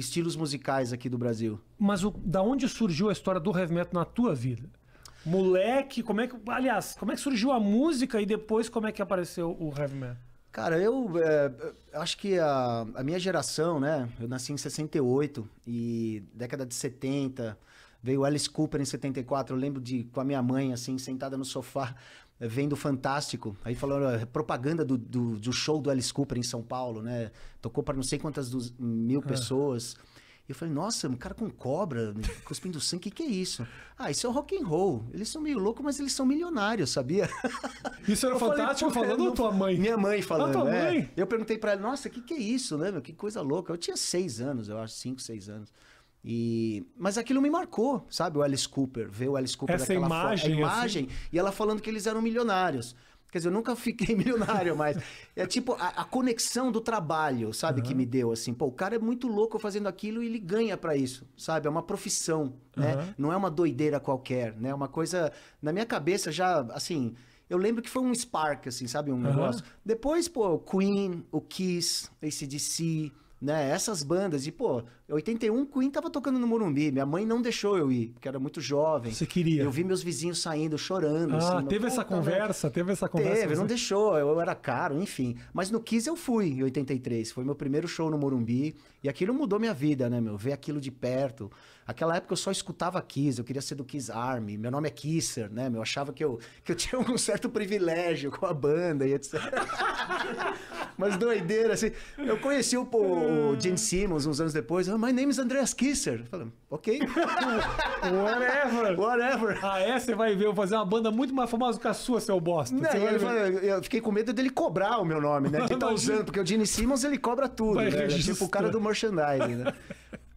estilos musicais aqui do Brasil. Mas o, da onde surgiu a história do heavy metal na tua vida? Moleque, como é que. Aliás, como é que surgiu a música e depois como é que apareceu o heavy metal? Cara, eu é, acho que a, a, minha geração, né? Eu nasci em 68 e década de 70, veio Alice Cooper em 74. Eu lembro de com a minha mãe, assim, sentada no sofá, vendo Fantástico. Aí falando propaganda do, do, do, show do Alice Cooper em São Paulo, né? Tocou para não sei quantas dos, mil ah. pessoas. E eu falei, nossa, um cara com cobra, né, cuspindo sangue, o que, que é isso? Ah, isso é rock and roll. Eles são meio loucos, mas eles são milionários, sabia? Isso era eu fantástico falei, falando é, ou tua mãe? Minha mãe ah, falando, ah, tua né? Eu perguntei para ela, nossa, o que, que é isso, né, meu? Que coisa louca. Eu tinha seis anos, eu acho, cinco, seis anos. E... Mas aquilo me marcou, sabe? O Alice Cooper, ver o Alice Cooper Essa daquela imagem, fo... imagem assim... e ela falando que eles eram milionários. Quer dizer, eu nunca fiquei milionário, mas é tipo a, a conexão do trabalho, sabe, uhum. que me deu assim. Pô, o cara é muito louco fazendo aquilo e ele ganha para isso, sabe? É uma profissão, uhum. né? Não é uma doideira qualquer, né? É uma coisa na minha cabeça já, assim, eu lembro que foi um spark assim, sabe, um uhum. negócio. Depois, pô, Queen, o Kiss, ACDC, né? Essas bandas. E, pô, 81 Queen tava tocando no Morumbi. Minha mãe não deixou eu ir, porque era muito jovem. Você queria? Eu vi meus vizinhos saindo, chorando. Ah, assim, teve essa conversa? Teve essa conversa? Teve, não né? deixou. Eu, eu era caro, enfim. Mas no Kiss eu fui em 83. Foi meu primeiro show no Morumbi. E aquilo mudou minha vida, né, meu? Ver aquilo de perto. Aquela época eu só escutava Kiss. Eu queria ser do Kiss Army. Meu nome é Kisser, né, meu? Eu achava que eu, que eu tinha um certo privilégio com a banda e etc. mas doideira, assim. Eu conheci o, o Gene Simmons uns anos depois. Oh, my name is Andreas Kisser. Falando, ok. Whatever. Whatever. Ah, é? Você vai ver, eu vou fazer uma banda muito mais famosa que a sua, seu bosta. Não, eu fiquei com medo dele cobrar o meu nome, né? De estar tá usando, porque o Gene Simmons ele cobra tudo, né? É tipo o cara do merchandising, né?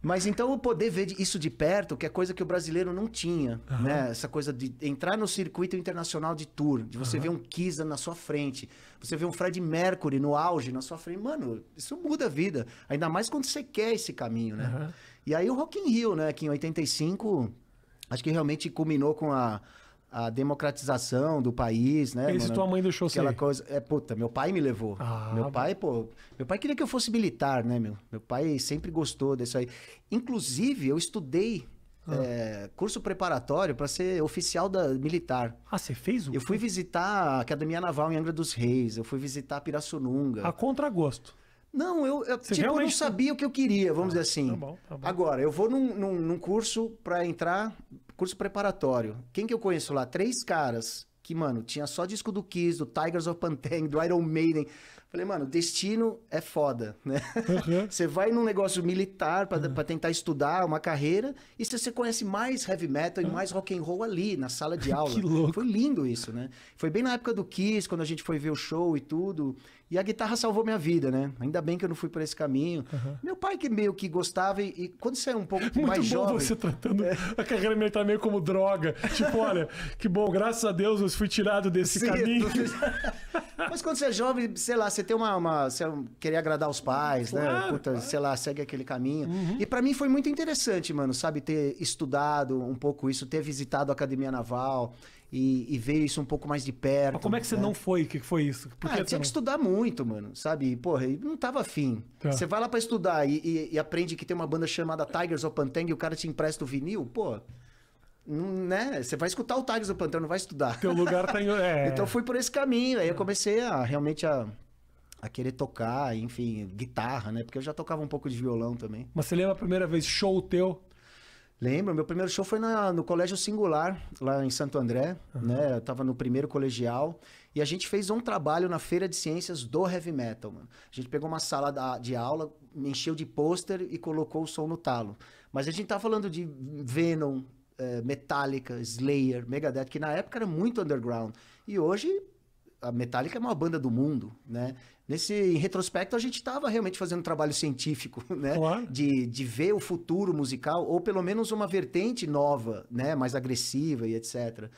Mas então o poder ver isso de perto, que é coisa que o brasileiro não tinha, uhum. né? Essa coisa de entrar no circuito internacional de tour, de você uhum. ver um Kisa na sua frente, você ver um Fred Mercury no auge na sua frente, mano, isso muda a vida. Ainda mais quando você quer esse caminho, né? Uhum. E aí o Rock in Rio, né, que em 85 acho que realmente culminou com a a democratização do país, né? Isso tua mãe deixou Aquela coisa, é puta, meu pai me levou. Ah, meu pai, pô, meu pai queria que eu fosse militar, né, meu? Meu pai sempre gostou disso aí. Inclusive, eu estudei ah. é, curso preparatório para ser oficial da militar. Ah, você fez o? Eu fui visitar a Academia Naval em Angra dos Reis, eu fui visitar Pirassununga. A contragosto. Não, eu, eu tipo, eu não sabia o que eu queria, vamos ah, dizer assim. Tá bom, tá bom. Agora, eu vou num, num, num curso para entrar curso preparatório. Quem que eu conheço lá? Três caras que, mano, tinha só disco do Kiss, do Tigers of Pantang, do Iron Maiden. Falei, mano, destino é foda, né? Uhum. você vai num negócio militar para uhum. tentar estudar uma carreira e você conhece mais heavy metal uhum. e ah. mais rock and roll ali, na sala de aula. que louco. Foi lindo isso, né? Foi bem na época do Kiss, quando a gente foi ver o show e tudo. E a guitarra salvou minha vida, né? Ainda bem que eu não fui por esse caminho. Meu pai que meio que gostava e, quando você é um pouco Muito mais bom você tratando é... a carreira militar meio como droga. Tipo, olha, que bom, graças a Deus eu fui tirado desse Sim, caminho. Mas quando você é jovem, sei lá, você tem uma. uma você querer agradar os pais, né? claro, né? Puta, claro. Sei lá, segue aquele caminho. Uhum. E para mim foi muito interessante, mano, sabe? Ter estudado um pouco isso, ter visitado a Academia Naval e, e ver isso um pouco mais de perto. Mas como é que você né? não foi? O que foi isso? Por ah, que tinha não... que estudar muito, mano, sabe? E, não tava afim. Tá. Você vai lá para estudar e, e, e, aprende que tem uma banda chamada Tigers of Pantang e o cara te empresta o vinil, pô né? Você vai escutar o Tales do Plantão, não vai estudar. Teu lugar tá em... É. então fui por esse caminho. Aí eu comecei a realmente a, a querer tocar, enfim, guitarra, né? Porque eu já tocava um pouco de violão também. Mas você lembra a primeira vez show teu? Lembro, meu primeiro show foi na, no Colégio Singular, lá em Santo André, uhum. né? Eu tava no primeiro colegial e a gente fez um trabalho na Feira de Ciências do Heavy Metal, mano. A gente pegou uma sala da, de aula, encheu de pôster e colocou o som no talo. Mas a gente tá falando de Venom, é, Metallica, Slayer, Megadeth, que na época era muito underground. E hoje a Metallica é uma banda do mundo, né? Nesse em retrospecto a gente estava realmente fazendo um trabalho científico, né? Claro. De, de ver o futuro musical ou pelo menos uma vertente nova, né? Mais agressiva e etc.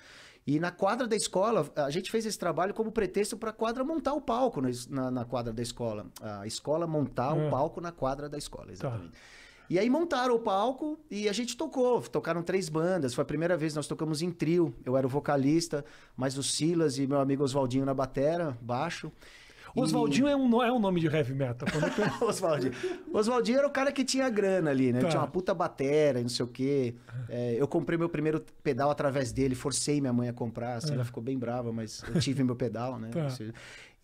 E na quadra da escola, a gente fez esse trabalho como pretexto para a quadra montar o palco na, na, quadra da escola. A escola montar é. o palco na quadra da escola, tá. exatamente. Tá. E aí montaram o palco e a gente tocou. Tocaram três bandas. Foi a primeira vez que nós tocamos em trio. Eu era o vocalista, mas o Silas e meu amigo Oswaldinho na batera, baixo. Oswaldinho e... é, um, é um nome de heavy metal. Oswaldinho. Oswaldinho era o cara que tinha grana ali, né? Tá. Tinha uma puta batera, não sei o quê. É, eu comprei meu primeiro pedal através dele, forcei minha mãe a comprar, assim, é. ela ficou bem brava, mas eu tive meu pedal, né? Tá.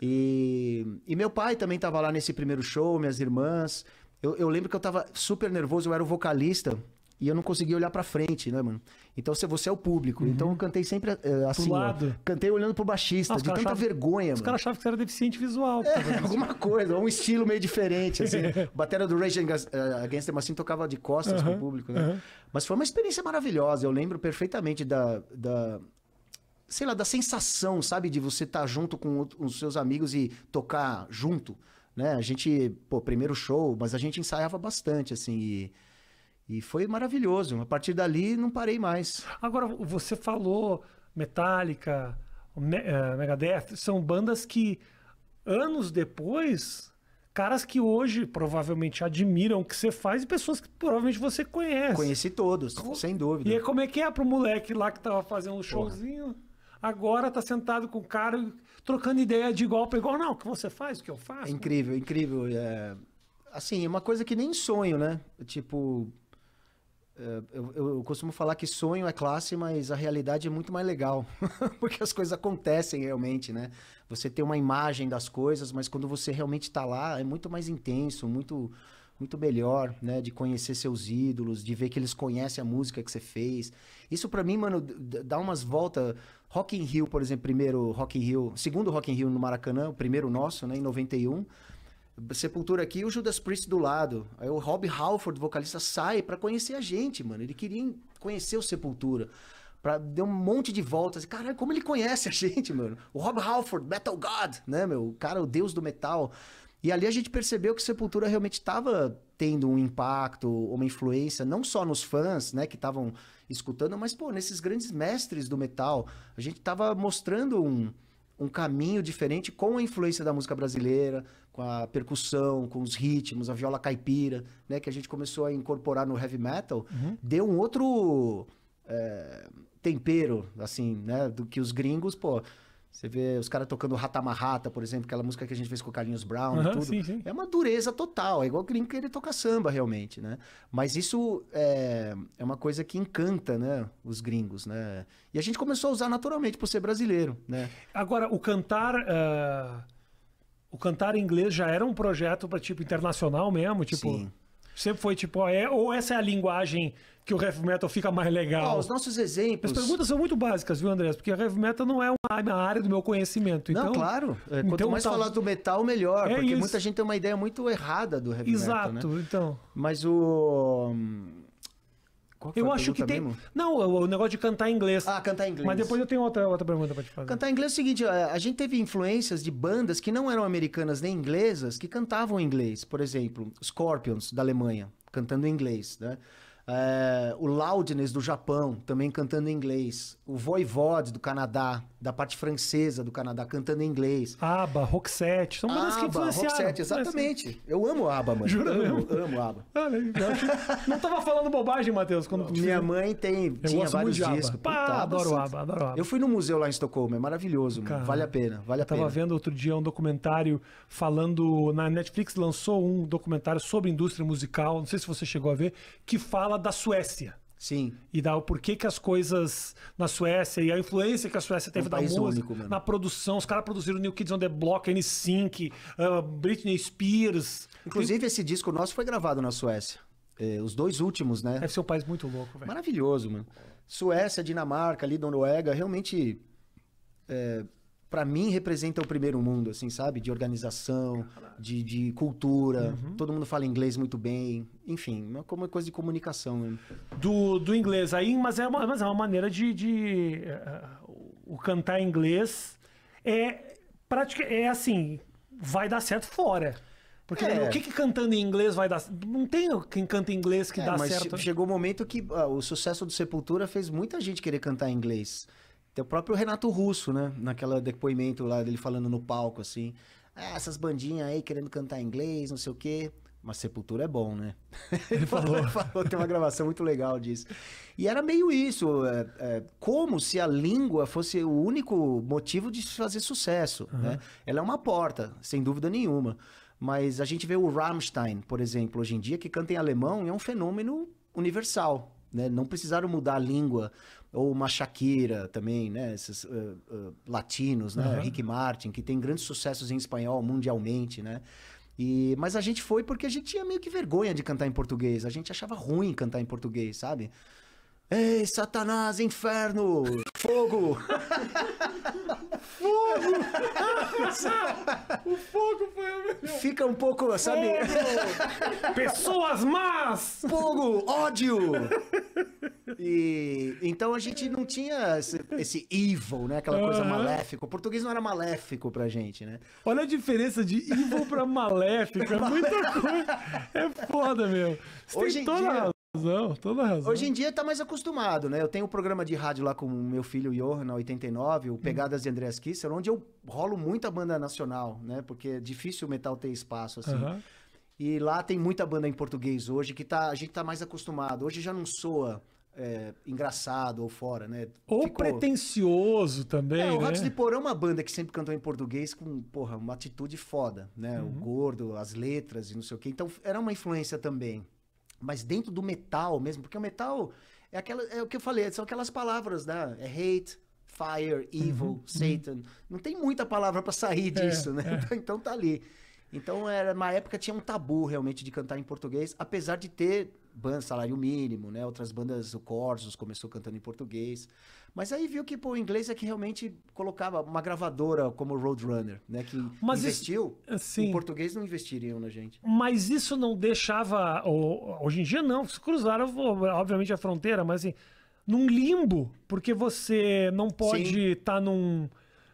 E, e meu pai também estava lá nesse primeiro show, minhas irmãs. Eu, eu lembro que eu tava super nervoso, eu era o vocalista e eu não conseguia olhar para frente, né, mano? Então você é o público. Então, uhum. Então eu cantei sempre uh, assim, pro lado. Ó, cantei olhando pro baixista, ah, de tanta achava, vergonha, os mano. Os caras achavam que você era deficiente visual. É, alguma coisa, um estilo meio diferente, assim. Bateria do Rage eh, Against the Machine tocava de costas uhum, pro público, né? Uhum. Mas foi uma experiência maravilhosa, eu lembro perfeitamente da... da sei lá, da sensação, sabe? De você estar tá junto com os seus amigos e tocar junto né? A gente, pô, primeiro show, mas a gente ensaiava bastante, assim, e, e foi maravilhoso. A partir dali, não parei mais. Agora, você falou Metallica, eh, Megadeth, são bandas que anos depois caras que hoje provavelmente admiram o que você faz e pessoas que provavelmente você conhece. Conheci todos, sem dúvida. E aí, como é que é pro moleque lá que tava fazendo um showzinho? Porra agora tá sentado com o cara trocando ideia de igual para igual. Não, o que você faz, o que eu faço. É incrível, incrível. É, assim, é uma coisa que nem sonho, né? Tipo, é, eu, eu, costumo falar que sonho é classe, mas a realidade é muito mais legal, porque as coisas acontecem realmente, né? Você tem uma imagem das coisas, mas quando você realmente está lá, é muito mais intenso, muito muito melhor, né? De conhecer seus ídolos, de ver que eles conhecem a música que você fez. Isso para mim, mano, dá umas voltas. Rock in Rio, por exemplo, primeiro Rock in Rio, segundo Rock in Rio no Maracanã, o primeiro nosso, né, em 91. Sepultura aqui, o Judas Priest do lado. Aí o Rob Halford, vocalista, sai para conhecer a gente, mano. Ele queria conhecer o Sepultura. Pra, deu um monte de voltas. Assim, Caralho, como ele conhece a gente, mano. O Rob Halford, Metal God, né, meu? O cara, o deus do metal. E ali a gente percebeu que Sepultura realmente estava tendo um impacto, uma influência, não só nos fãs, né, que estavam escutando, mas, pô, nesses grandes mestres do metal. A gente estava mostrando um, um caminho diferente com a influência da música brasileira, com a percussão, com os ritmos, a viola caipira, né, que a gente começou a incorporar no heavy metal, uhum. deu um outro é, tempero, assim, né, do que os gringos, pô, você vê os caras tocando Ratamarrata, por exemplo, aquela música que a gente fez com o Carlinhos Brown uhum, e tudo. Sim, sim. É uma dureza total, é igual o gringo que ele toca samba, realmente, né? Mas isso é, é uma coisa que encanta, né? Os gringos, né? E a gente começou a usar naturalmente por ser brasileiro, né? Agora, o cantar... Uh... O cantar em inglês já era um projeto para tipo internacional mesmo, tipo. Sim. Sempre foi tipo, ó, é, ou essa é a linguagem que o heavy metal fica mais legal? Ó, os nossos exemplos. As perguntas são muito básicas, viu, Andrés? Porque heavy metal não é uma área do meu conhecimento. Então, não, claro. É, quanto então, mais tá... falar do metal, melhor. É porque isso. muita gente tem uma ideia muito errada do heavy né? Exato, metal. Exato, né? então. Mas o. Qual eu acho que tem. Mesmo? Não, o, negócio de cantar em inglês. Ah, cantar em inglês. Mas depois eu tenho outra, outra pergunta pra te fazer. Cantar em inglês é o seguinte: é, a gente teve influências de bandas que não eram americanas nem inglesas que cantavam em inglês. Por exemplo, Scorpions, da Alemanha, cantando em inglês, né? É, o Loudness do Japão também cantando em inglês. O Voivode do Canadá, da parte francesa do Canadá, cantando em inglês. ABBA, Roxette, são bandas que influenciaram. Roxette, né, exatamente. Assim. Eu amo ABBA, mano. Jura eu mesmo? Amo, ABBA. não tava falando bobagem, Matheus. Quando Minha mãe tem, tinha vários discos. Ah, Abba. Pá, Puta, adoro ABBA, adoro ABBA. Eu fui no museu lá em Estocolmo, é maravilhoso, mano. Vale a pena, vale a tava pena. Tava vendo outro dia um documentário falando... Na Netflix lançou um documentário sobre indústria musical, não sei se você chegou a ver, que fala fala da Suécia. Sim. E dá o porquê que as coisas na Suécia e a influência que a Suécia teve um da música, único, na produção. Os caras produziram New Kids on the Block, N-Sync, uh, ah, Britney Spears. Inclusive, esse disco nosso foi gravado na Suécia. É, os dois últimos, né? Deve ser um país muito louco, velho. Maravilhoso, mano. Suécia, Dinamarca, ali, Noruega, realmente. É, para mim representa o primeiro mundo, assim, sabe? De organização, de, de, cultura. Uhum. Todo mundo fala inglês muito bem. Enfim, é uma coisa de comunicação né? Do, do inglês aí, mas é uma, mas é uma maneira de. de uh, o cantar inglês é, praticamente é assim, vai dar certo fora. Porque é. o que, que, cantando em inglês vai dar Não tem quem canta em inglês que é, dá certo. Chegou o um momento que ah, o sucesso do Sepultura fez muita gente querer cantar em inglês. Tem o próprio Renato Russo, né? Naquela depoimento lá dele falando no palco, assim. Ah, essas bandinhas aí querendo cantar inglês, não sei o quê. Mas Sepultura é bom, né? Ele falou. falou, tem uma gravação muito legal disso. E era meio isso, é, é, como se a língua fosse o único motivo de fazer sucesso, uhum. né? Ela é uma porta, sem dúvida nenhuma. Mas a gente vê o Rammstein, por exemplo, hoje em dia, que canta em alemão e é um fenômeno universal, né? Não precisaram mudar a língua. Ou uma Shakira também, né? Esses uh, uh, latinos, né? Uhum. Rick Martin, que tem grandes sucessos em espanhol mundialmente, né? E, mas a gente foi porque a gente tinha meio que vergonha de cantar em português. A gente achava ruim cantar em português, sabe? Ei, Satanás, inferno, fogo! fogo! o fogo foi o melhor. Fica um pouco, sabe? Fogo! Pessoas más! Fogo, ódio! E então a gente não tinha esse, esse evil, né? Aquela coisa maléfica. O português não era maléfico pra gente, né? Olha a diferença de evil pra maléfico. É muita coisa. É foda, meu. Você Hoje em dia, razão, toda razão. Hoje em dia tá mais acostumado, né? Eu tenho um programa de rádio lá com meu filho Johan, na 89, o hum. Pegadas de Andreas Kisser, onde eu rolo muita banda nacional, né? Porque é difícil o metal ter espaço, assim. E lá tem muita banda em português hoje que tá, a gente tá mais acostumado. Hoje já não soa é, engraçado ou fora, né? Ou Ficou... pretencioso também. É, o Ratos né? de Porão é uma banda que sempre cantou em português com, porra, uma atitude foda, né? Uhum. O gordo, as letras e não sei o quê. Então era uma influência também mas dentro do metal mesmo, porque o metal é aquela, é o que eu falei, são aquelas palavras, né? É hate, fire, uhum, evil, uhum. Satan. Não tem muita palavra para sair é, disso, é, né? É. Então tá ali. Então era na época tinha um tabu realmente de cantar em português, apesar de ter bandas salário mínimo, né? Outras bandas, o Corsos começou cantando em português. Mas aí viu que pô, o inglês é que realmente colocava uma gravadora como Roadrunner, né? Que Mas investiu. Isso, assim, em português não investiriam na gente. Mas isso não deixava. Hoje em dia não, se cruzaram, obviamente, a fronteira, mas assim, num limbo, porque você não pode estar tá num.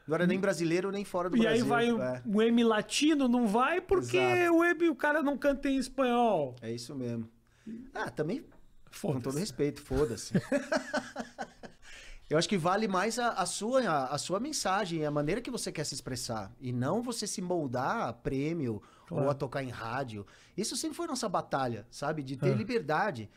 Não era nem brasileiro nem fora do e Brasil. E aí vai é. o M latino, não vai porque Exato. o M o cara não canta em espanhol. É isso mesmo. Ah, também. Com todo respeito, foda-se. Eu acho que vale mais a, a sua, a, a, sua mensagem, a maneira que você quer se expressar. E não você se moldar a prêmio claro. ou a tocar em rádio. Isso sempre foi nossa batalha, sabe? De ter ah. liberdade.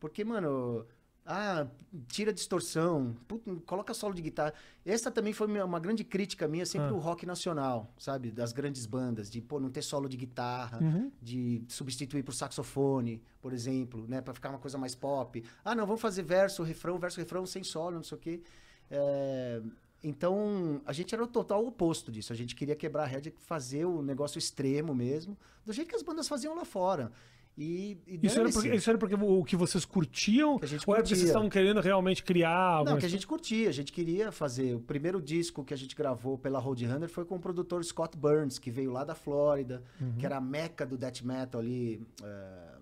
Porque, mano, ah, tira distorção, puto, coloca solo de guitarra. Essa também foi uma grande crítica minha sempre ah. o rock nacional, sabe? Das grandes bandas, de pô, não ter solo de guitarra, uhum. de substituir por saxofone, por exemplo, né? Pra ficar uma coisa mais pop. Ah, não, vamos fazer verso, refrão, verso, refrão, sem solo, não sei o quê. É... Então, a gente era o total oposto disso. A gente queria quebrar a rédea, fazer o negócio extremo mesmo, do jeito que as bandas faziam lá fora. E, e isso, era porque, isso, era porque, o que vocês curtiam? Que a gente ou curtia. vocês estavam querendo realmente criar? Não, que a gente curtia, a gente queria fazer. O primeiro disco que a gente gravou pela Roadrunner foi com o produtor Scott Burns, que veio lá da Flórida, uhum. que era a meca do death metal ali. Uh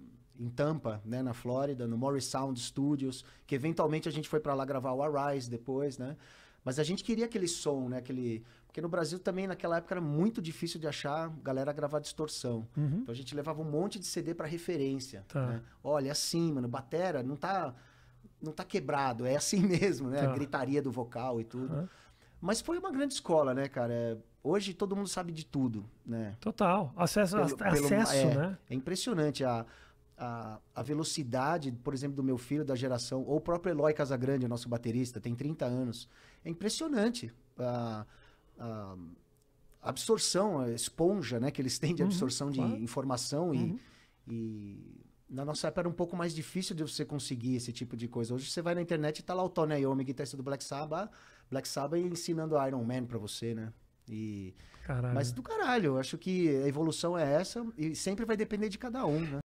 em Tampa, né, na Flórida, no Morris Sound Studios, que eventualmente a gente foi para lá gravar o Arise depois, né? Mas a gente queria aquele som, né? Aquele... Porque no Brasil também, naquela época, era muito difícil de achar galera gravar distorção. Uhum. Então a gente levava um monte de CD para referência. Tá. Né? Olha, é assim, mano, batera não tá, não tá quebrado, é assim mesmo, né? Tá. A gritaria do vocal e tudo. Uhum. Mas foi uma grande escola, né, cara? É... Hoje todo mundo sabe de tudo, né? Total. Acesso, pelo, pelo, acesso é, né? É impressionante a a, a, velocidade, por exemplo, do meu filho, da geração, ou o próprio Eloy Casagrande, nosso baterista, tem 30 anos. É impressionante a, a absorção, a esponja né, que eles têm de uhum, absorção uhum, de informação uhum. e, e na nossa época era um pouco mais difícil de você conseguir esse tipo de coisa. Hoje você vai na internet e tá lá o Tony Iommi, guitarrista do Black Sabbath, Black Sabbath ensinando Iron Man para você, né? E caralho. mas do caralho, eu acho que a evolução é essa e sempre vai depender de cada um, né?